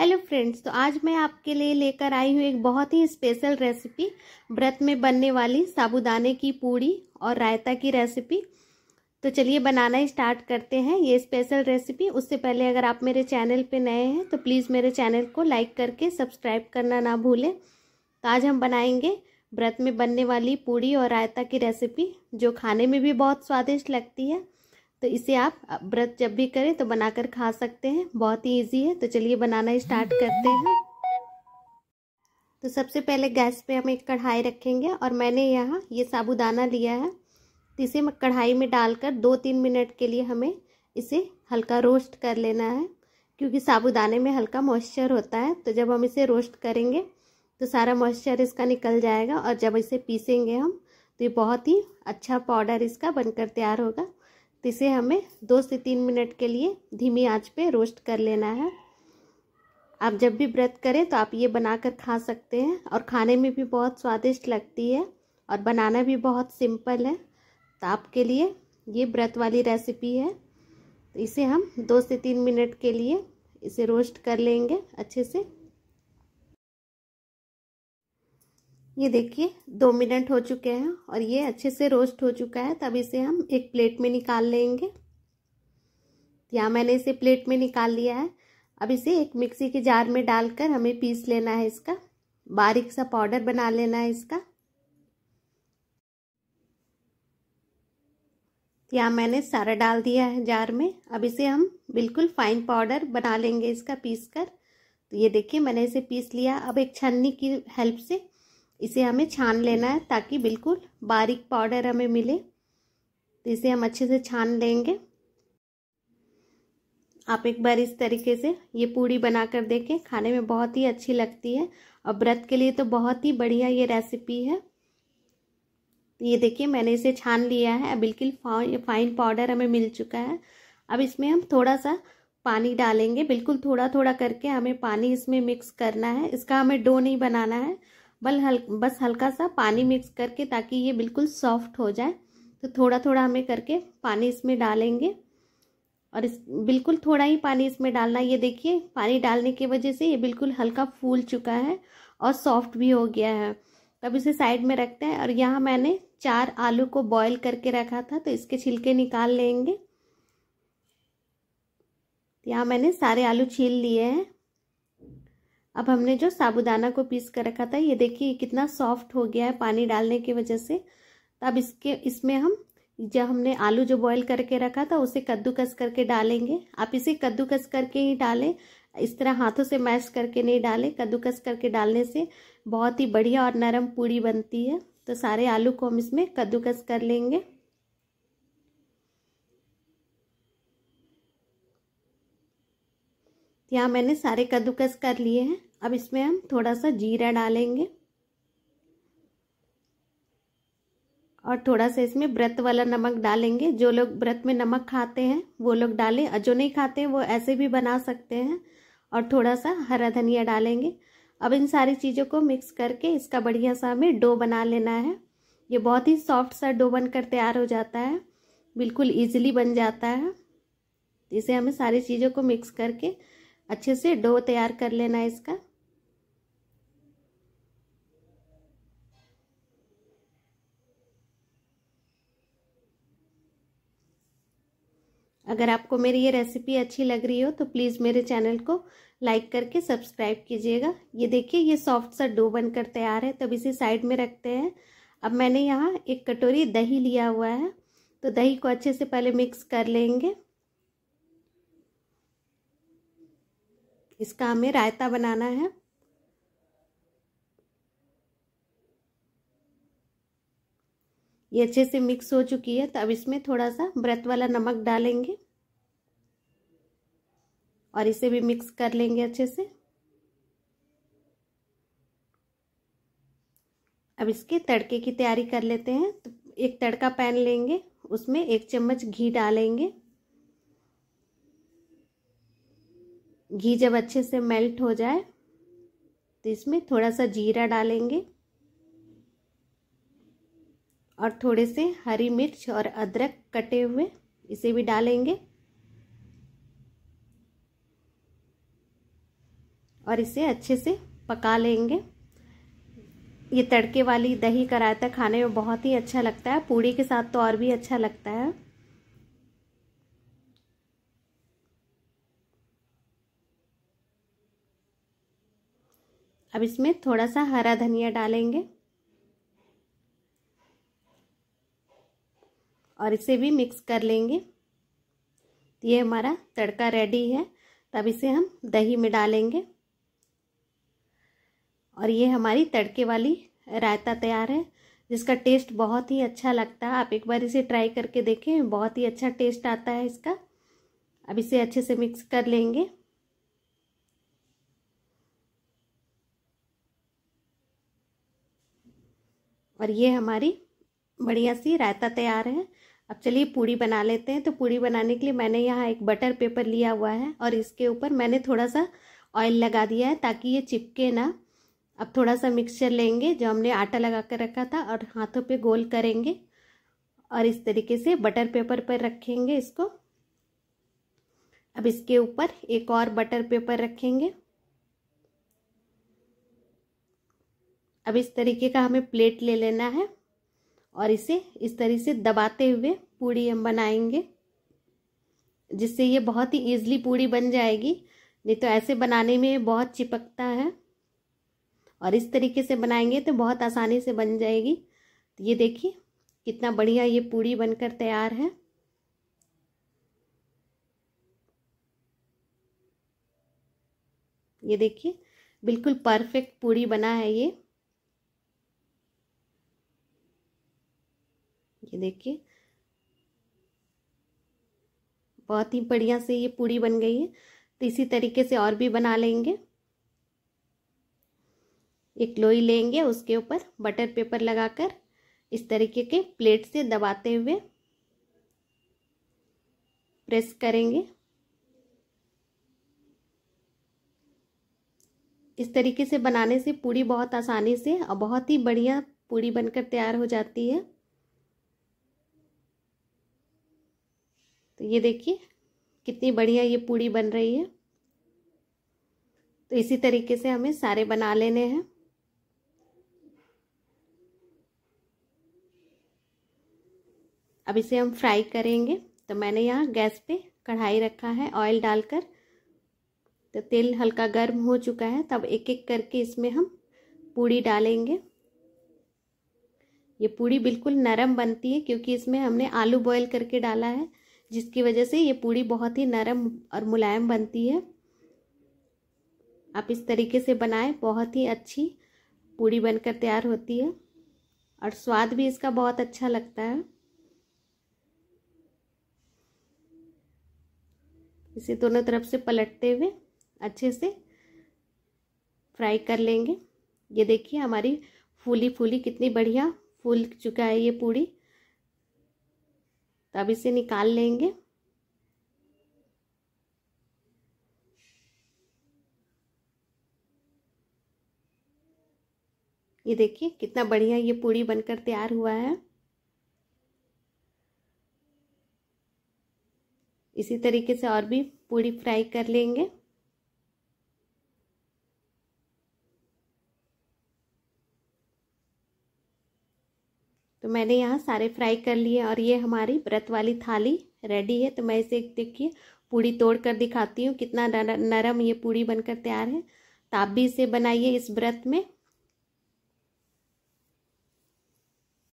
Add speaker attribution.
Speaker 1: hello friends तो आज मैं आपके लिए लेकर आई हूँ एक बहुत ही स्पेशल रेसिपी व्रत में बनने वाली साबुदाने की पूड़ी और रायता की रेसिपी तो चलिए बनाना स्टार्ट करते हैं ये स्पेशल रेसिपी उससे पहले अगर आप मेरे चैनल पे नए हैं तो प्लीज़ मेरे चैनल को लाइक करके सब्सक्राइब करना ना भूलें तो आज हम बनाएंगे व्रत में बनने वाली पूड़ी और रायता की रेसिपी जो खाने में भी बहुत स्वादिष्ट लगती है तो इसे आप व्रत जब भी करें तो बनाकर खा सकते हैं बहुत ही ईजी है तो चलिए बनाना स्टार्ट करते हैं तो सबसे पहले गैस पे हम एक कढ़ाई रखेंगे और मैंने यहाँ ये साबुदाना लिया है तो इसे कढ़ाई में डालकर दो तीन मिनट के लिए हमें इसे हल्का रोस्ट कर लेना है क्योंकि साबुदाने में हल्का मॉइस्चर होता है तो जब हम इसे रोस्ट करेंगे तो सारा मॉइस्चर इसका निकल जाएगा और जब इसे पीसेंगे हम तो ये बहुत ही अच्छा पाउडर इसका बनकर तैयार होगा तो इसे हमें दो से तीन मिनट के लिए धीमी आंच पे रोस्ट कर लेना है आप जब भी व्रत करें तो आप ये बनाकर खा सकते हैं और खाने में भी बहुत स्वादिष्ट लगती है और बनाना भी बहुत सिंपल है तो आपके लिए ये व्रत वाली रेसिपी है तो इसे हम दो से तीन मिनट के लिए इसे रोस्ट कर लेंगे अच्छे से ये देखिए दो मिनट हो चुके हैं और ये अच्छे से रोस्ट हो चुका है तब इसे हम एक प्लेट में निकाल लेंगे या मैंने इसे प्लेट में निकाल लिया है अब इसे एक मिक्सी के जार में डालकर हमें पीस लेना है इसका बारीक सा पाउडर बना लेना है इसका या मैंने सारा डाल दिया है जार में अब इसे हम बिल्कुल फाइन पाउडर बना लेंगे इसका पीस कर तो ये देखिए मैंने इसे पीस लिया अब एक छन्नी की हेल्प से इसे हमें छान लेना है ताकि बिल्कुल बारीक पाउडर हमें मिले तो इसे हम अच्छे से छान लेंगे आप एक बार इस तरीके से ये पूड़ी बना कर देखें खाने में बहुत ही अच्छी लगती है और व्रत के लिए तो बहुत ही बढ़िया ये रेसिपी है ये देखिए मैंने इसे छान लिया है बिल्कुल फाइन पाउडर हमें मिल चुका है अब इसमें हम थोड़ा सा पानी डालेंगे बिल्कुल थोड़ा थोड़ा करके हमें पानी इसमें मिक्स करना है इसका हमें डो नहीं बनाना है बल हल बस हल्का सा पानी मिक्स करके ताकि ये बिल्कुल सॉफ्ट हो जाए तो थोड़ा थोड़ा हमें करके पानी इसमें डालेंगे और इस बिल्कुल थोड़ा ही पानी इसमें डालना ये देखिए पानी डालने की वजह से ये बिल्कुल हल्का फूल चुका है और सॉफ्ट भी हो गया है तब इसे साइड में रखते हैं और यहाँ मैंने चार आलू को बॉईल करके रखा था तो इसके छिलके निकाल लेंगे यहाँ मैंने सारे आलू छील लिए हैं अब हमने जो साबुदाना को पीस कर रखा था ये देखिए कितना सॉफ्ट हो गया है पानी डालने की वजह से अब इसके इसमें हम जब हमने आलू जो बॉईल करके रखा था उसे कद्दूकस करके डालेंगे आप इसे कद्दूकस करके ही डालें इस तरह हाथों से मैश करके नहीं डालें कद्दूकस करके डालने से बहुत ही बढ़िया और नरम पूड़ी बनती है तो सारे आलू को हम इसमें कद्दूकस कर लेंगे यहाँ मैंने सारे कद्दूकस कर लिए हैं अब इसमें हम थोड़ा सा जीरा डालेंगे और थोड़ा सा इसमें व्रत वाला नमक डालेंगे जो लोग व्रत में नमक खाते हैं वो लोग डालें और जो नहीं खाते वो ऐसे भी बना सकते हैं और थोड़ा सा हरा धनिया डालेंगे अब इन सारी चीज़ों को मिक्स करके इसका बढ़िया सा हमें डो बना लेना है ये बहुत ही सॉफ्ट सा डो बनकर तैयार हो जाता है बिल्कुल ईजिली बन जाता है इसे हमें सारी चीज़ों को मिक्स करके अच्छे से डो तैयार कर लेना है इसका अगर आपको मेरी ये रेसिपी अच्छी लग रही हो तो प्लीज़ मेरे चैनल को लाइक करके सब्सक्राइब कीजिएगा ये देखिए ये सॉफ्ट सा डो बनकर तैयार है तब इसे साइड में रखते हैं अब मैंने यहाँ एक कटोरी दही लिया हुआ है तो दही को अच्छे से पहले मिक्स कर लेंगे इसका हमें रायता बनाना है ये अच्छे से मिक्स हो चुकी है तो अब इसमें थोड़ा सा व्रत वाला नमक डालेंगे और इसे भी मिक्स कर लेंगे अच्छे से अब इसके तड़के की तैयारी कर लेते हैं तो एक तड़का पैन लेंगे उसमें एक चम्मच घी डालेंगे घी जब अच्छे से मेल्ट हो जाए तो इसमें थोड़ा सा जीरा डालेंगे और थोड़े से हरी मिर्च और अदरक कटे हुए इसे भी डालेंगे और इसे अच्छे से पका लेंगे ये तड़के वाली दही करायता खाने में बहुत ही अच्छा लगता है पूड़ी के साथ तो और भी अच्छा लगता है अब इसमें थोड़ा सा हरा धनिया डालेंगे और इसे भी मिक्स कर लेंगे ये हमारा तड़का रेडी है तब इसे हम दही में डालेंगे और ये हमारी तड़के वाली रायता तैयार है जिसका टेस्ट बहुत ही अच्छा लगता है आप एक बार इसे ट्राई करके देखें बहुत ही अच्छा टेस्ट आता है इसका अब इसे अच्छे से मिक्स कर लेंगे और ये हमारी बढ़िया सी रायता तैयार है अब चलिए पूड़ी बना लेते हैं तो पूड़ी बनाने के लिए मैंने यहाँ एक बटर पेपर लिया हुआ है और इसके ऊपर मैंने थोड़ा सा ऑयल लगा दिया है ताकि ये चिपके ना अब थोड़ा सा मिक्सचर लेंगे जो हमने आटा लगा कर रखा था और हाथों पे गोल करेंगे और इस तरीके से बटर पेपर पर रखेंगे इसको अब इसके ऊपर एक और बटर पेपर रखेंगे अब इस तरीके का हमें प्लेट ले लेना है और इसे इस तरीके से दबाते हुए पूड़ी हम बनाएंगे जिससे ये बहुत ही ईजिली पूड़ी बन जाएगी नहीं तो ऐसे बनाने में बहुत चिपकता है और इस तरीके से बनाएंगे तो बहुत आसानी से बन जाएगी तो ये देखिए कितना बढ़िया ये पूड़ी बनकर तैयार है ये देखिए बिल्कुल परफेक्ट पूड़ी बना है ये ये देखिए बहुत ही बढ़िया से ये पूड़ी बन गई है तो इसी तरीके से और भी बना लेंगे एक लोई लेंगे उसके ऊपर बटर पेपर लगाकर इस तरीके के प्लेट से दबाते हुए प्रेस करेंगे इस तरीके से बनाने से पूड़ी बहुत आसानी से और बहुत ही बढ़िया पूड़ी बनकर तैयार हो जाती है तो ये देखिए कितनी बढ़िया ये पूड़ी बन रही है तो इसी तरीके से हमें सारे बना लेने हैं अब इसे हम फ्राई करेंगे तो मैंने यहाँ गैस पे कढ़ाई रखा है ऑयल डालकर तो तेल हल्का गर्म हो चुका है तब एक एक करके इसमें हम पूड़ी डालेंगे ये पूड़ी बिल्कुल नरम बनती है क्योंकि इसमें हमने आलू बॉईल करके डाला है जिसकी वजह से ये पूड़ी बहुत ही नरम और मुलायम बनती है आप इस तरीके से बनाएं बहुत ही अच्छी पूड़ी बनकर तैयार होती है और स्वाद भी इसका बहुत अच्छा लगता है इसे दोनों तरफ से पलटते हुए अच्छे से फ्राई कर लेंगे ये देखिए हमारी फूली फूली कितनी बढ़िया फूल चुका है ये पूड़ी तो अब इसे निकाल लेंगे ये देखिए कितना बढ़िया ये पूड़ी बनकर तैयार हुआ है इसी तरीके से और भी पूड़ी फ्राई कर लेंगे तो मैंने यहाँ सारे फ्राई कर लिए और ये हमारी व्रत वाली थाली रेडी है तो मैं इसे देखिए पूड़ी तोड़ कर दिखाती हूँ कितना नरम ये पूड़ी बनकर तैयार है तो आप भी इसे बनाइए इस व्रत में